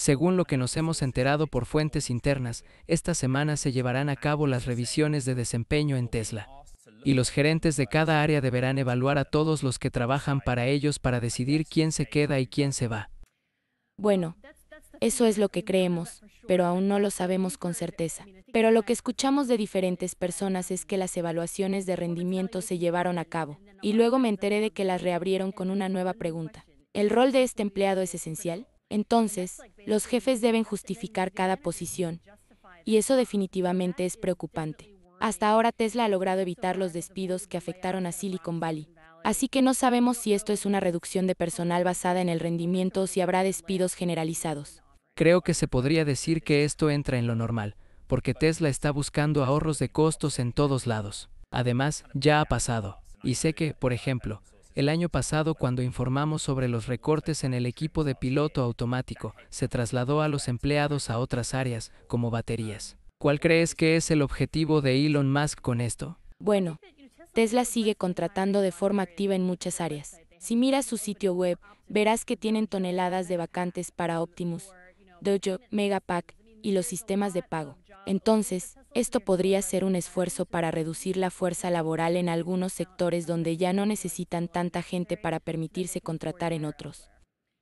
Según lo que nos hemos enterado por fuentes internas, esta semana se llevarán a cabo las revisiones de desempeño en Tesla. Y los gerentes de cada área deberán evaluar a todos los que trabajan para ellos para decidir quién se queda y quién se va. Bueno, eso es lo que creemos, pero aún no lo sabemos con certeza. Pero lo que escuchamos de diferentes personas es que las evaluaciones de rendimiento se llevaron a cabo, y luego me enteré de que las reabrieron con una nueva pregunta. ¿El rol de este empleado es esencial? Entonces, los jefes deben justificar cada posición, y eso definitivamente es preocupante. Hasta ahora Tesla ha logrado evitar los despidos que afectaron a Silicon Valley, así que no sabemos si esto es una reducción de personal basada en el rendimiento o si habrá despidos generalizados. Creo que se podría decir que esto entra en lo normal, porque Tesla está buscando ahorros de costos en todos lados. Además, ya ha pasado. Y sé que, por ejemplo, el año pasado, cuando informamos sobre los recortes en el equipo de piloto automático, se trasladó a los empleados a otras áreas, como baterías. ¿Cuál crees que es el objetivo de Elon Musk con esto? Bueno, Tesla sigue contratando de forma activa en muchas áreas. Si miras su sitio web, verás que tienen toneladas de vacantes para Optimus, Dojo, Megapack y los sistemas de pago. Entonces, esto podría ser un esfuerzo para reducir la fuerza laboral en algunos sectores donde ya no necesitan tanta gente para permitirse contratar en otros.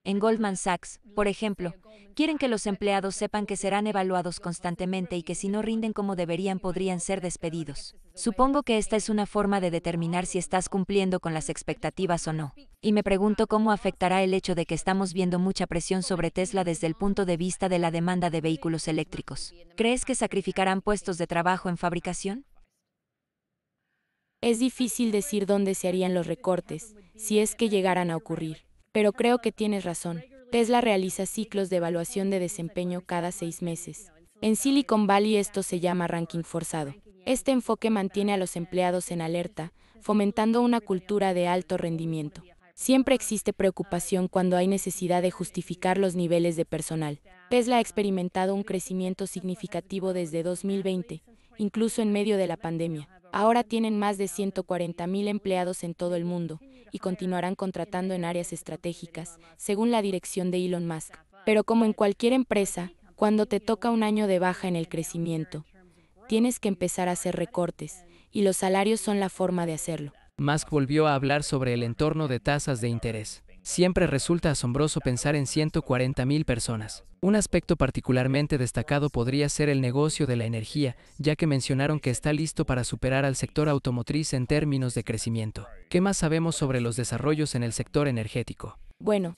En Goldman Sachs, por ejemplo, quieren que los empleados sepan que serán evaluados constantemente y que si no rinden como deberían podrían ser despedidos. Supongo que esta es una forma de determinar si estás cumpliendo con las expectativas o no. Y me pregunto cómo afectará el hecho de que estamos viendo mucha presión sobre Tesla desde el punto de vista de la demanda de vehículos eléctricos. ¿Crees que sacrificarán puestos de trabajo en fabricación? Es difícil decir dónde se harían los recortes, si es que llegaran a ocurrir pero creo que tienes razón. Tesla realiza ciclos de evaluación de desempeño cada seis meses. En Silicon Valley esto se llama ranking forzado. Este enfoque mantiene a los empleados en alerta, fomentando una cultura de alto rendimiento. Siempre existe preocupación cuando hay necesidad de justificar los niveles de personal. Tesla ha experimentado un crecimiento significativo desde 2020, incluso en medio de la pandemia. Ahora tienen más de 140.000 empleados en todo el mundo, y continuarán contratando en áreas estratégicas, según la dirección de Elon Musk. Pero como en cualquier empresa, cuando te toca un año de baja en el crecimiento, tienes que empezar a hacer recortes, y los salarios son la forma de hacerlo. Musk volvió a hablar sobre el entorno de tasas de interés. Siempre resulta asombroso pensar en 140.000 personas. Un aspecto particularmente destacado podría ser el negocio de la energía, ya que mencionaron que está listo para superar al sector automotriz en términos de crecimiento. ¿Qué más sabemos sobre los desarrollos en el sector energético? Bueno,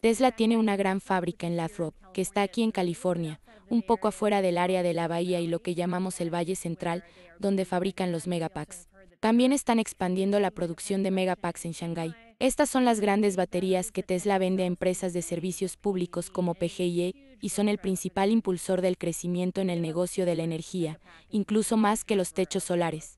Tesla tiene una gran fábrica en Lathrop, que está aquí en California, un poco afuera del área de la bahía y lo que llamamos el Valle Central, donde fabrican los megapacks. También están expandiendo la producción de megapacks en Shanghái estas son las grandes baterías que Tesla vende a empresas de servicios públicos como PGE y son el principal impulsor del crecimiento en el negocio de la energía, incluso más que los techos solares.